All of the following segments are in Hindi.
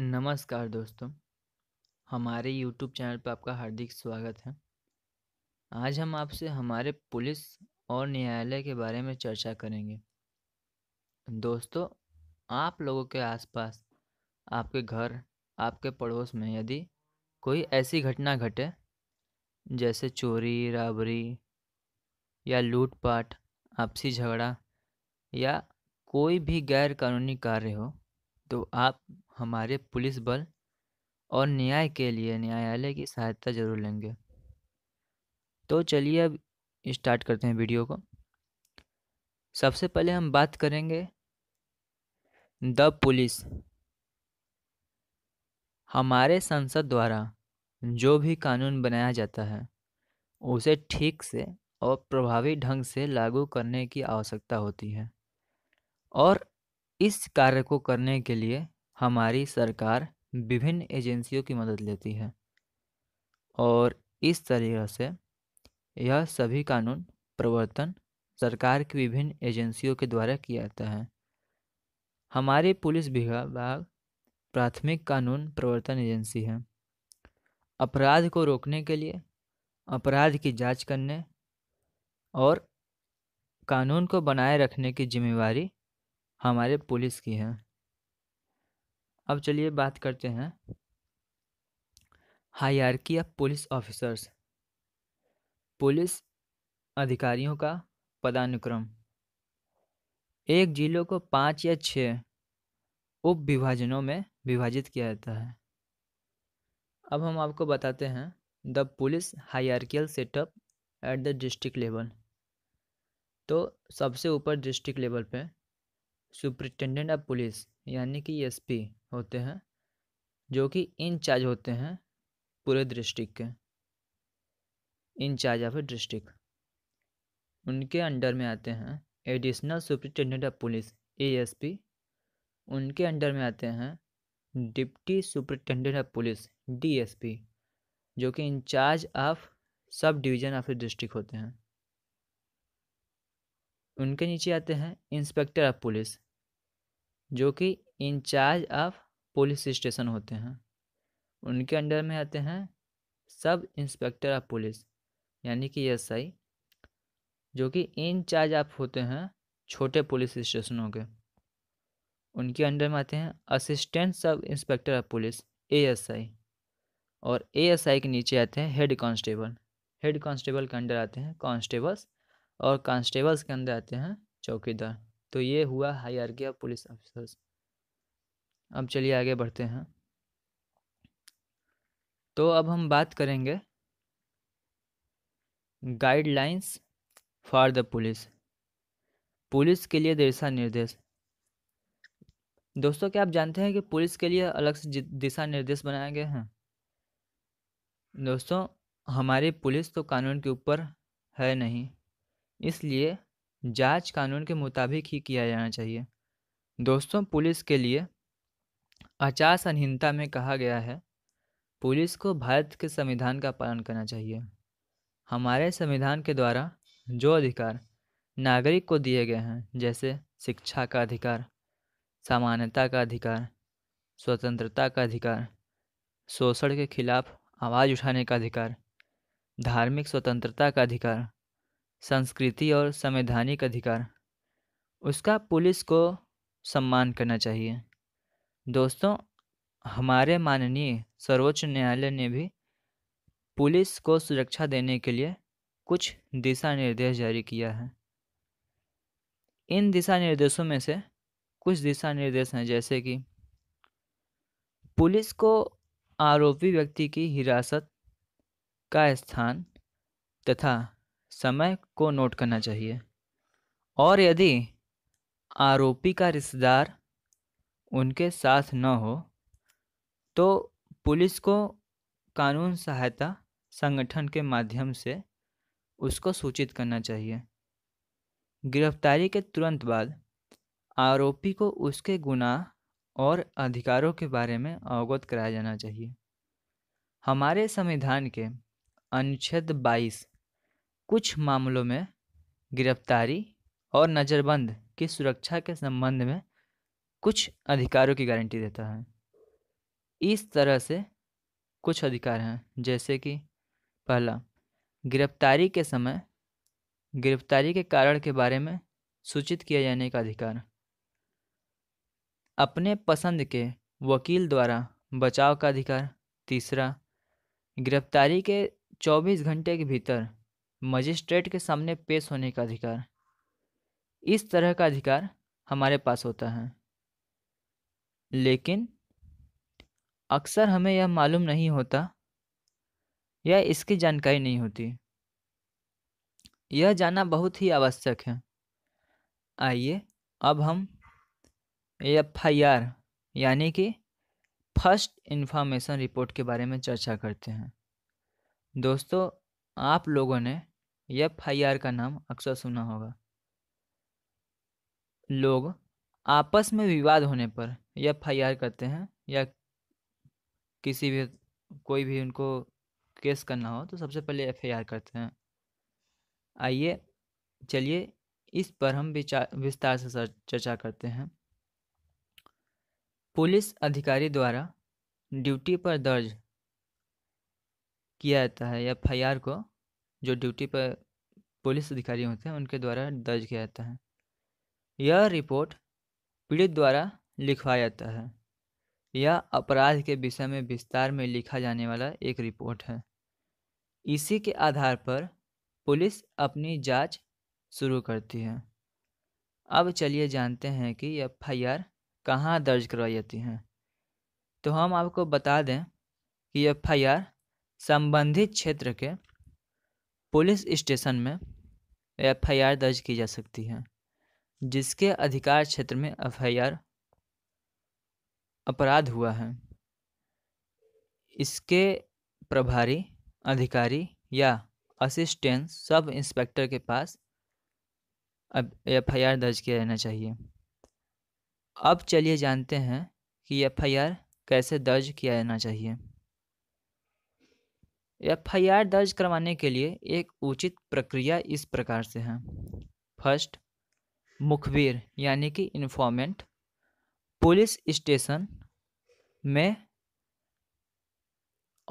नमस्कार दोस्तों हमारे YouTube चैनल पर आपका हार्दिक स्वागत है आज हम आपसे हमारे पुलिस और न्यायालय के बारे में चर्चा करेंगे दोस्तों आप लोगों के आसपास आपके घर आपके पड़ोस में यदि कोई ऐसी घटना घटे जैसे चोरी राबरी या लूटपाट आपसी झगड़ा या कोई भी गैर कानूनी कार्य हो तो आप हमारे पुलिस बल और न्याय के लिए न्यायालय की सहायता ज़रूर लेंगे तो चलिए अब स्टार्ट करते हैं वीडियो को सबसे पहले हम बात करेंगे द पुलिस हमारे संसद द्वारा जो भी कानून बनाया जाता है उसे ठीक से और प्रभावी ढंग से लागू करने की आवश्यकता होती है और इस कार्य को करने के लिए हमारी सरकार विभिन्न एजेंसियों की मदद लेती है और इस तरीके से यह सभी कानून प्रवर्तन सरकार की विभिन्न एजेंसियों के द्वारा किया जाता है हमारे पुलिस विभाग प्राथमिक कानून प्रवर्तन एजेंसी है अपराध को रोकने के लिए अपराध की जांच करने और कानून को बनाए रखने की जिम्मेवारी हमारे पुलिस की है अब चलिए बात करते हैं hierarchy of police officers police अधिकारियों का पदानुक्रम एक जिलों को पाँच या छः उप विभाजनों में विभाजित किया जाता है अब हम आपको बताते हैं the police hierarchical setup at the district level तो सबसे ऊपर डिस्ट्रिक्ट लेवल पे सुप्रिटेंडेंट ऑफ पुलिस यानी कि एसपी होते हैं जो कि इंचार्ज होते हैं पूरे डिस्ट्रिक्ट के इंचार्ज ऑफ डिस्ट्रिक्ट उनके अंडर में आते हैं additional superintendent of police A उनके अंडर में आते हैं deputy superintendent of police D जो कि in charge of sub division of district होते हैं उनके नीचे आते हैं इंस्पेक्टर ऑफ पुलिस जो कि इंचार्ज ऑफ पुलिस स्टेशन होते हैं उनके अंडर में आते हैं सब इंस्पेक्टर ऑफ पुलिस यानी कि एस आई जो कि इंचार्ज ऑफ होते हैं छोटे पुलिस स्टेशनों के उनके अंडर में आते हैं assistant sub inspector of police A S I और ए एस आई के नीचे आते हैं हेड कांस्टेबल हेड कांस्टेबल के अंडर आते हैं कांस्टेबल्स और कांस्टेबल्स के अंदर आते हैं चौकीदार तो ये हुआ हायरकी ऑफ पुलिस ऑफिसर्स अब चलिए आगे बढ़ते हैं तो अब हम बात करेंगे guidelines for the police police के लिए दिशा निर्देश दोस्तों क्या आप जानते हैं कि पुलिस के लिए अलग से दिशा निर्देश बनाए गए हैं दोस्तों हमारी पुलिस तो कानून के ऊपर है नहीं इसलिए जांच कानून के मुताबिक ही किया जाना चाहिए दोस्तों पुलिस के लिए आचार संहिता में कहा गया है पुलिस को भारत के संविधान का पालन करना चाहिए हमारे संविधान के द्वारा जो अधिकार नागरिक को दिए गए हैं जैसे शिक्षा का अधिकार समानता का अधिकार स्वतंत्रता का अधिकार शोषण के खिलाफ आवाज़ उठाने का अधिकार धार्मिक स्वतंत्रता का अधिकार संस्कृति और संवैधानिक अधिकार उसका पुलिस को सम्मान करना चाहिए दोस्तों हमारे माननीय सर्वोच्च न्यायालय ने भी पुलिस को सुरक्षा देने के लिए कुछ दिशा निर्देश जारी किया है इन दिशा निर्देशों में से कुछ दिशा निर्देश हैं जैसे कि पुलिस को आरोपी व्यक्ति की हिरासत का स्थान तथा समय को नोट करना चाहिए और यदि आरोपी का रिश्तेदार उनके साथ न हो तो पुलिस को कानून सहायता संगठन के माध्यम से उसको सूचित करना चाहिए गिरफ्तारी के तुरंत बाद आरोपी को उसके गुनाह और अधिकारों के बारे में अवगत कराया जाना चाहिए हमारे संविधान के अनुच्छेद कुछ मामलों में गिरफ्तारी और नज़रबंद की सुरक्षा के संबंध में कुछ अधिकारों की गारंटी देता है इस तरह से कुछ अधिकार हैं जैसे कि पहला गिरफ्तारी के समय गिरफ्तारी के कारण के बारे में सूचित किए जाने का अधिकार अपने पसंद के वकील द्वारा बचाव का अधिकार तीसरा गिरफ्तारी के 24 घंटे के भीतर मजिस्ट्रेट के सामने पेश होने का अधिकार इस तरह का अधिकार हमारे पास होता है लेकिन अक्सर हमें यह मालूम नहीं होता या इसकी जानकारी नहीं होती यह जानना बहुत ही आवश्यक है आइए अब हम एफ आई आर यानी कि फर्स्ट इन्फॉर्मेशन रिपोर्ट के बारे में चर्चा करते हैं दोस्तों आप लोगों ने एफ आई आर का नाम अक्सर सुना होगा लोग आपस में विवाद होने पर एफ आई आर करते हैं या किसी भी कोई भी उनको केस करना हो तो सबसे पहले एफ आई आर करते हैं आइए चलिए इस पर हम विचार विस्तार से चर्चा करते हैं पुलिस अधिकारी द्वारा ड्यूटी पर दर्ज किया जाता है एफ आई आर को जो ड्यूटी पर पुलिस अधिकारी होते हैं उनके द्वारा दर्ज किया जाता है यह रिपोर्ट पीड़ित द्वारा लिखवाया जाता है यह अपराध के विषय में विस्तार में लिखा जाने वाला एक रिपोर्ट है इसी के आधार पर पुलिस अपनी जांच शुरू करती है अब चलिए जानते हैं कि एफ आई आर कहाँ दर्ज करवाई जाती है तो हम आपको बता दें कि एफ आई आर संबंधित क्षेत्र के पुलिस स्टेशन में एफआईआर दर्ज की जा सकती है जिसके अधिकार क्षेत्र में एफआईआर अपराध हुआ है इसके प्रभारी अधिकारी या असिस्टेंट सब इंस्पेक्टर के पास अब एफ दर्ज किया जाना चाहिए अब चलिए जानते हैं कि एफ कैसे दर्ज किया जाना चाहिए एफआईआर दर्ज करवाने के लिए एक उचित प्रक्रिया इस प्रकार से है फर्स्ट मुखबिर यानी कि इन्फॉर्मेंट पुलिस स्टेशन में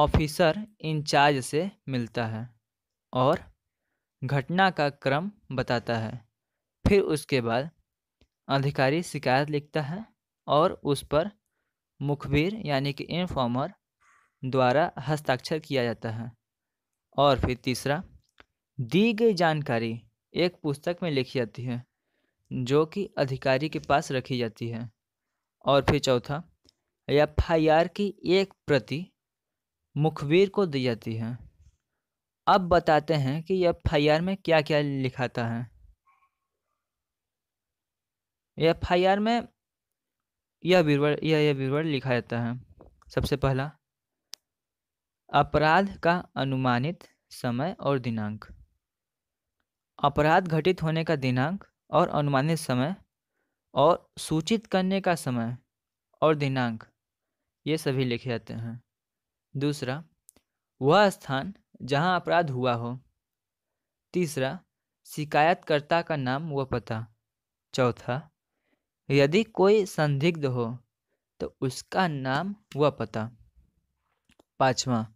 ऑफिसर इंचार्ज से मिलता है और घटना का क्रम बताता है फिर उसके बाद अधिकारी शिकायत लिखता है और उस पर मुखबिर यानी कि इन्फॉर्मर द्वारा हस्ताक्षर किया जाता है और फिर तीसरा दी गई जानकारी एक पुस्तक में लिखी जाती है जो कि अधिकारी के पास रखी जाती है और फिर चौथा एफ आई आर की एक प्रति मुखबिर को दी जाती है अब बताते हैं कि एफ आई आर में क्या क्या लिखाता है एफ आई आर में यह विवरण यह यह विवरण लिखा जाता है सबसे पहला अपराध का अनुमानित समय और दिनांक अपराध घटित होने का दिनांक और अनुमानित समय और सूचित करने का समय और दिनांक ये सभी लिखे जाते हैं दूसरा वह स्थान जहां अपराध हुआ हो तीसरा शिकायतकर्ता का नाम व पता चौथा यदि कोई संदिग्ध हो तो उसका नाम व पता पाँचवा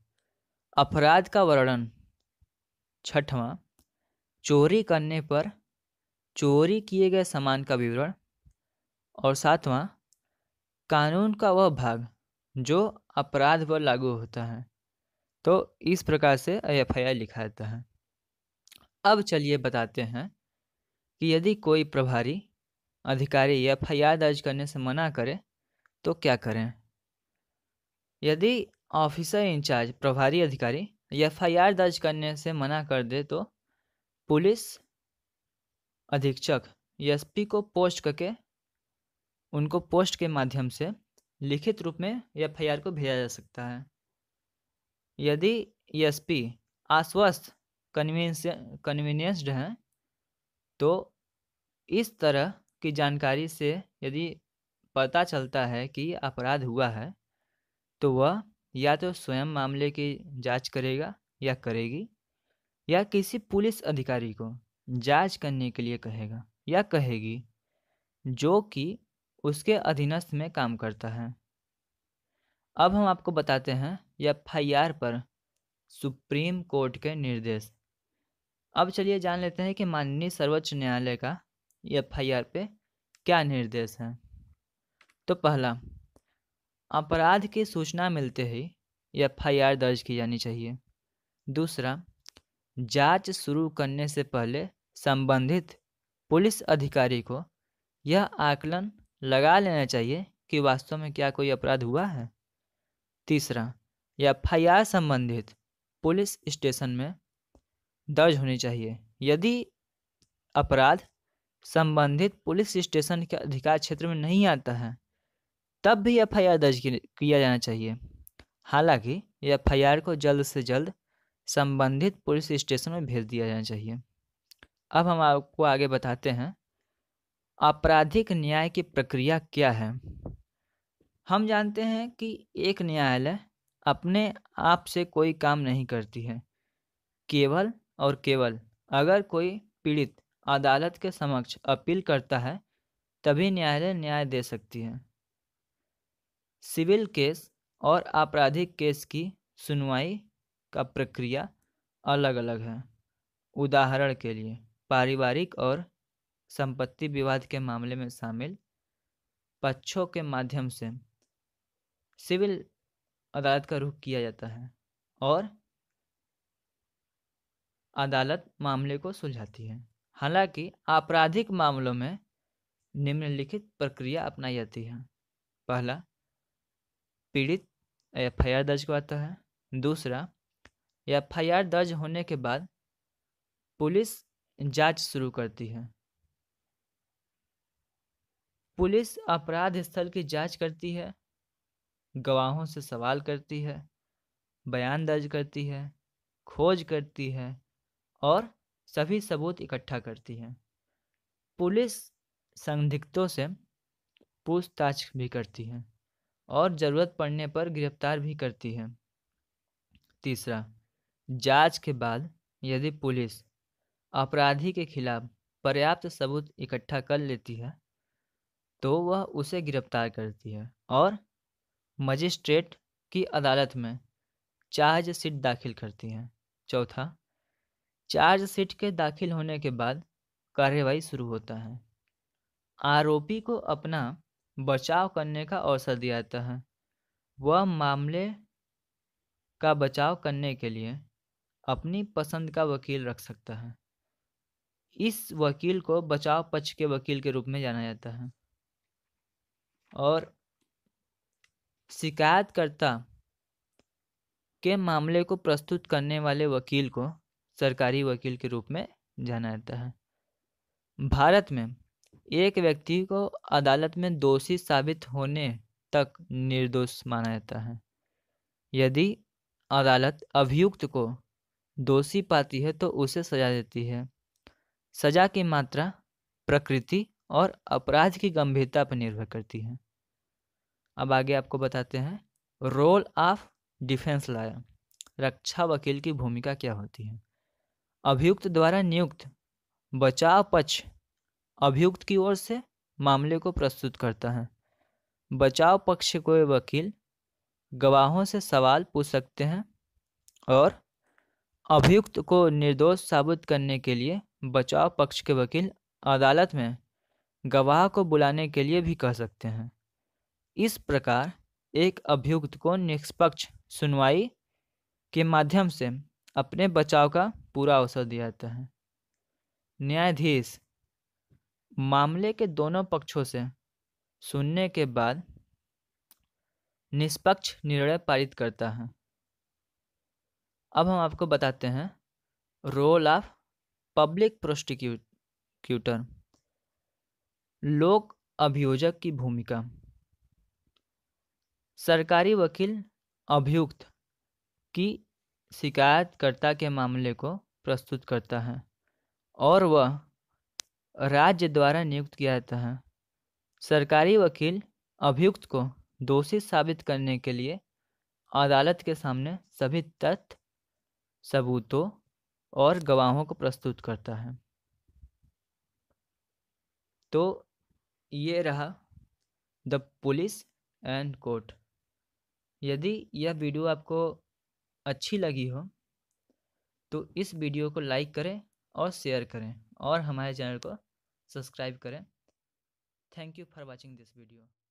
अपराध का वर्णन छठवा चोरी करने पर चोरी किए गए सामान का विवरण और सातवां कानून का वह भाग जो अपराध पर लागू होता है तो इस प्रकार से एफ लिखा जाता है अब चलिए बताते हैं कि यदि कोई प्रभारी अधिकारी एफ आई आर दर्ज करने से मना करे तो क्या करें यदि ऑफिसर इंचार्ज प्रभारी अधिकारी एफआईआर दर्ज करने से मना कर दे तो पुलिस अधीक्षक एसपी को पोस्ट करके उनको पोस्ट के माध्यम से लिखित रूप में एफआईआर को भेजा जा सकता है यदि एसपी आश्वस्त कन्वींस कन्वीनियंस्ड हैं तो इस तरह की जानकारी से यदि पता चलता है कि अपराध हुआ है तो वह या तो स्वयं मामले की जांच करेगा या करेगी या किसी पुलिस अधिकारी को जांच करने के लिए कहेगा या कहेगी जो कि उसके अधीनस्थ में काम करता है अब हम आपको बताते हैं एफ आई आर पर सुप्रीम कोर्ट के निर्देश अब चलिए जान लेते हैं कि माननीय सर्वोच्च न्यायालय का एफ आई आर पे क्या निर्देश है तो पहला अपराध की सूचना मिलते ही एफ आई आर दर्ज की जानी चाहिए दूसरा जांच शुरू करने से पहले संबंधित पुलिस अधिकारी को यह आकलन लगा लेना चाहिए कि वास्तव में क्या कोई अपराध हुआ है तीसरा एफ आई आर संबंधित पुलिस स्टेशन में दर्ज होनी चाहिए यदि अपराध संबंधित पुलिस स्टेशन के अधिकार क्षेत्र में नहीं आता है तब भी एफ दर्ज किया जाना चाहिए हालांकि एफ को जल्द से जल्द संबंधित पुलिस स्टेशन में भेज दिया जाना चाहिए अब हम आपको आगे बताते हैं आपराधिक न्याय की प्रक्रिया क्या है हम जानते हैं कि एक न्यायालय अपने आप से कोई काम नहीं करती है केवल और केवल अगर कोई पीड़ित अदालत के समक्ष अपील करता है तभी न्यायालय न्याय दे सकती है सिविल केस और आपराधिक केस की सुनवाई का प्रक्रिया अलग अलग है उदाहरण के लिए पारिवारिक और संपत्ति विवाद के मामले में शामिल पक्षों के माध्यम से सिविल अदालत का रुख किया जाता है और अदालत मामले को सुलझाती है हालांकि आपराधिक मामलों में निम्नलिखित प्रक्रिया अपनाई जाती है पहला पीड़ित एफ आई दर्ज करवाता है दूसरा एफ आई दर्ज होने के बाद पुलिस जांच शुरू करती है पुलिस अपराध स्थल की जांच करती है गवाहों से सवाल करती है बयान दर्ज करती है खोज करती है और सभी सबूत इकट्ठा करती है पुलिस संदिग्धों से पूछताछ भी करती है और ज़रूरत पड़ने पर गिरफ्तार भी करती है तीसरा जांच के बाद यदि पुलिस अपराधी के खिलाफ पर्याप्त सबूत इकट्ठा कर लेती है तो वह उसे गिरफ्तार करती है और मजिस्ट्रेट की अदालत में चार्ज दाखिल करती है चौथा चार्ज के दाखिल होने के बाद कार्रवाई शुरू होता है आरोपी को अपना बचाव करने का अवसर दिया जाता है वह मामले का बचाव करने के लिए अपनी पसंद का वकील रख सकता है इस वकील को बचाव पक्ष के वकील के रूप में जाना जाता है और शिकायतकर्ता के मामले को प्रस्तुत करने वाले वकील को सरकारी वकील के रूप में जाना जाता है भारत में एक व्यक्ति को अदालत में दोषी साबित होने तक निर्दोष माना जाता है यदि अदालत अभियुक्त को दोषी पाती है तो उसे सजा देती है सजा की मात्रा प्रकृति और अपराध की गंभीरता पर निर्भर करती है अब आगे आपको बताते हैं रोल ऑफ डिफेंस लॉयर रक्षा वकील की भूमिका क्या होती है अभियुक्त द्वारा नियुक्त बचाव पक्ष अभियुक्त की ओर से मामले को प्रस्तुत करता है बचाव पक्ष के वकील गवाहों से सवाल पूछ सकते हैं और अभियुक्त को निर्दोष साबित करने के लिए बचाव पक्ष के वकील अदालत में गवाह को बुलाने के लिए भी कह सकते हैं इस प्रकार एक अभियुक्त को निष्पक्ष सुनवाई के माध्यम से अपने बचाव का पूरा अवसर दिया जाता है न्यायाधीश मामले के दोनों पक्षों से सुनने के बाद निष्पक्ष निर्णय पारित करता है अब हम आपको बताते हैं रोल ऑफ पब्लिक प्रोस्टिक्यूटर लोक अभियोजक की भूमिका सरकारी वकील अभियुक्त की शिकायतकर्ता के मामले को प्रस्तुत करता है और वह राज्य द्वारा नियुक्त किया जाता है सरकारी वकील अभियुक्त को दोषी साबित करने के लिए अदालत के सामने सभी तथ्य सबूतों और गवाहों को प्रस्तुत करता है तो ये रहा द पुलिस एंड कोर्ट यदि यह वीडियो आपको अच्छी लगी हो तो इस वीडियो को लाइक करें और शेयर करें और हमारे चैनल को सब्सक्राइब करें thank you for watching this video